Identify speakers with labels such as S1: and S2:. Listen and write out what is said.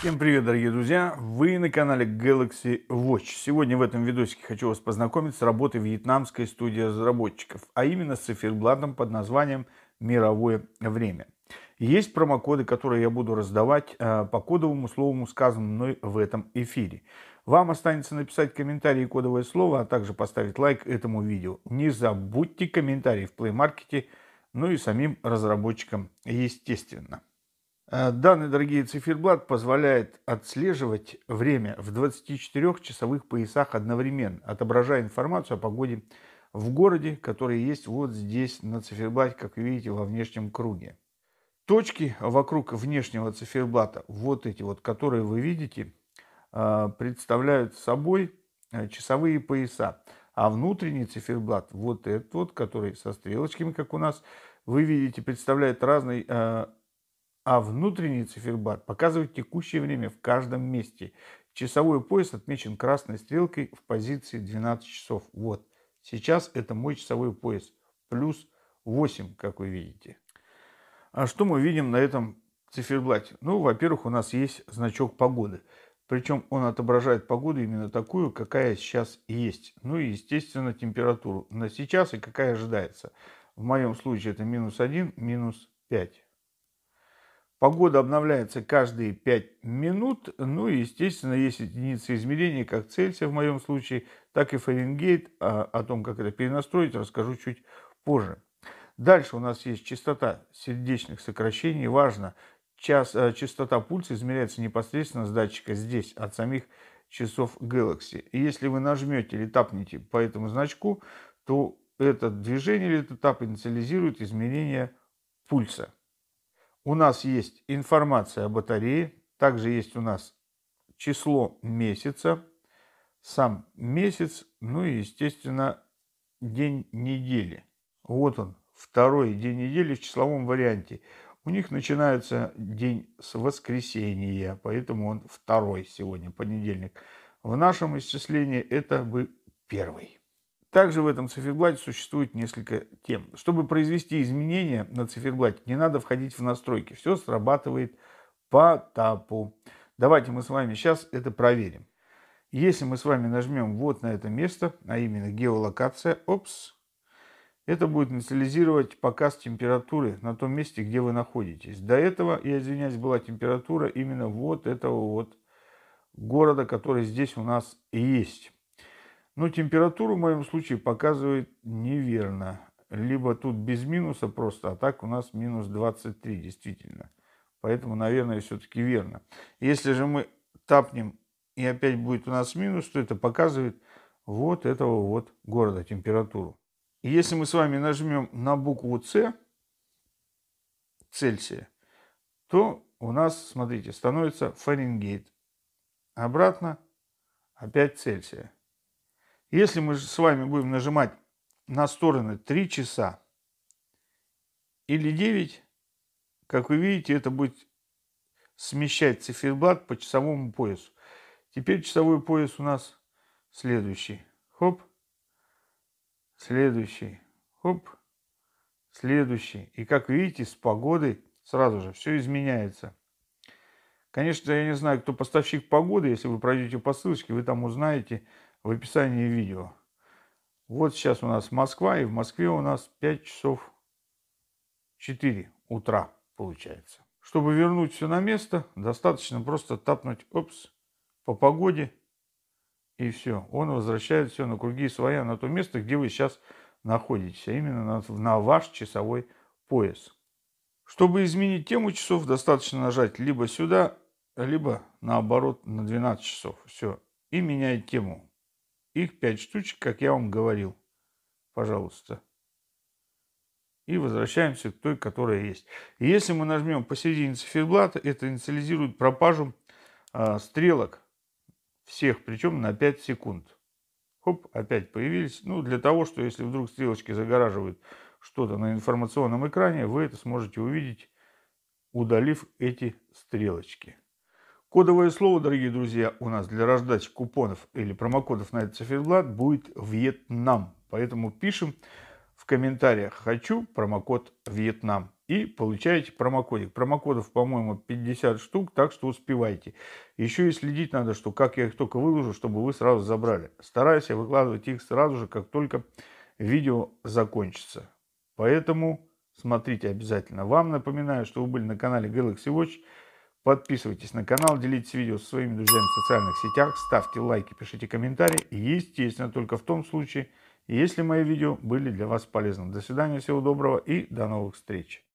S1: Всем привет, дорогие друзья! Вы на канале Galaxy Watch. Сегодня в этом видосике хочу вас познакомить с работой вьетнамской студии разработчиков, а именно с циферблатом под названием «Мировое время». Есть промокоды, которые я буду раздавать э, по кодовому слову, сказанному мной в этом эфире. Вам останется написать комментарий и кодовое слово, а также поставить лайк этому видео. Не забудьте комментарии в Play Market, ну и самим разработчикам, естественно. Э, Данный, дорогие, циферблат позволяет отслеживать время в 24 часовых поясах одновременно, отображая информацию о погоде в городе, который есть вот здесь на циферблате, как вы видите, во внешнем круге. Точки вокруг внешнего циферблата, вот эти вот, которые вы видите, э, представляют собой э, часовые пояса. А внутренний циферблат, вот этот вот, который со стрелочками, как у нас, вы видите, представляет разный а внутренний циферблат показывает текущее время в каждом месте. Часовой пояс отмечен красной стрелкой в позиции 12 часов. Вот, сейчас это мой часовой пояс, плюс 8, как вы видите. А что мы видим на этом циферблате? Ну, во-первых, у нас есть значок погоды. Причем он отображает погоду именно такую, какая сейчас есть. Ну и, естественно, температуру на сейчас и какая ожидается. В моем случае это минус 1, минус 5. Погода обновляется каждые 5 минут. Ну и, естественно, есть единицы измерения, как Цельсия в моем случае, так и Фаренгейт. А о том, как это перенастроить, расскажу чуть позже. Дальше у нас есть частота сердечных сокращений. Важно, час, э, частота пульса измеряется непосредственно с датчика здесь, от самих часов Galaxy. И если вы нажмете или тапнете по этому значку, то это движение или это тап инициализирует изменение пульса у нас есть информация о батарее, также есть у нас число месяца, сам месяц, ну и, естественно, день недели. Вот он, второй день недели в числовом варианте. У них начинается день с воскресенья, поэтому он второй сегодня, понедельник. В нашем исчислении это бы первый. Также в этом циферблате существует несколько тем. Чтобы произвести изменения на циферблате, не надо входить в настройки. Все срабатывает по тапу. Давайте мы с вами сейчас это проверим. Если мы с вами нажмем вот на это место, а именно геолокация, опс, это будет инициализировать показ температуры на том месте, где вы находитесь. До этого, я извиняюсь, была температура именно вот этого вот города, который здесь у нас есть. Но температуру в моем случае показывает неверно. Либо тут без минуса просто, а так у нас минус 23 действительно. Поэтому, наверное, все-таки верно. Если же мы тапнем и опять будет у нас минус, то это показывает вот этого вот города температуру. И если мы с вами нажмем на букву С, Цельсия, то у нас, смотрите, становится Фаренгейт. Обратно опять Цельсия. Если мы с вами будем нажимать на стороны 3 часа или 9, как вы видите, это будет смещать циферблат по часовому поясу. Теперь часовой пояс у нас следующий. Хоп. Следующий. Хоп. Следующий. И как видите, с погодой сразу же все изменяется. Конечно, я не знаю, кто поставщик погоды. Если вы пройдете по ссылочке, вы там узнаете, в описании видео. Вот сейчас у нас Москва, и в Москве у нас 5 часов 4 утра получается. Чтобы вернуть все на место, достаточно просто тапнуть опс по погоде, и все. Он возвращает все на круги своя, на то место, где вы сейчас находитесь, а именно на, на ваш часовой пояс. Чтобы изменить тему часов, достаточно нажать либо сюда, либо наоборот на 12 часов. Все. И меняет тему. Их пять штучек, как я вам говорил. Пожалуйста. И возвращаемся к той, которая есть. И если мы нажмем посередине циферблата, это инициализирует пропажу э, стрелок всех, причем на 5 секунд. Хоп, опять появились. Ну, для того, что если вдруг стрелочки загораживают что-то на информационном экране, вы это сможете увидеть, удалив эти стрелочки. Кодовое слово, дорогие друзья, у нас для раздачи купонов или промокодов на этот циферблат будет «Вьетнам». Поэтому пишем в комментариях «Хочу промокод Вьетнам» и получаете промокодик. Промокодов, по-моему, 50 штук, так что успевайте. Еще и следить надо, что как я их только выложу, чтобы вы сразу забрали. Стараюсь я выкладывать их сразу же, как только видео закончится. Поэтому смотрите обязательно. Вам напоминаю, что вы были на канале Galaxy Watch. Подписывайтесь на канал, делитесь видео со своими друзьями в социальных сетях, ставьте лайки, пишите комментарии. И, естественно, только в том случае, если мои видео были для вас полезны. До свидания, всего доброго и до новых встреч.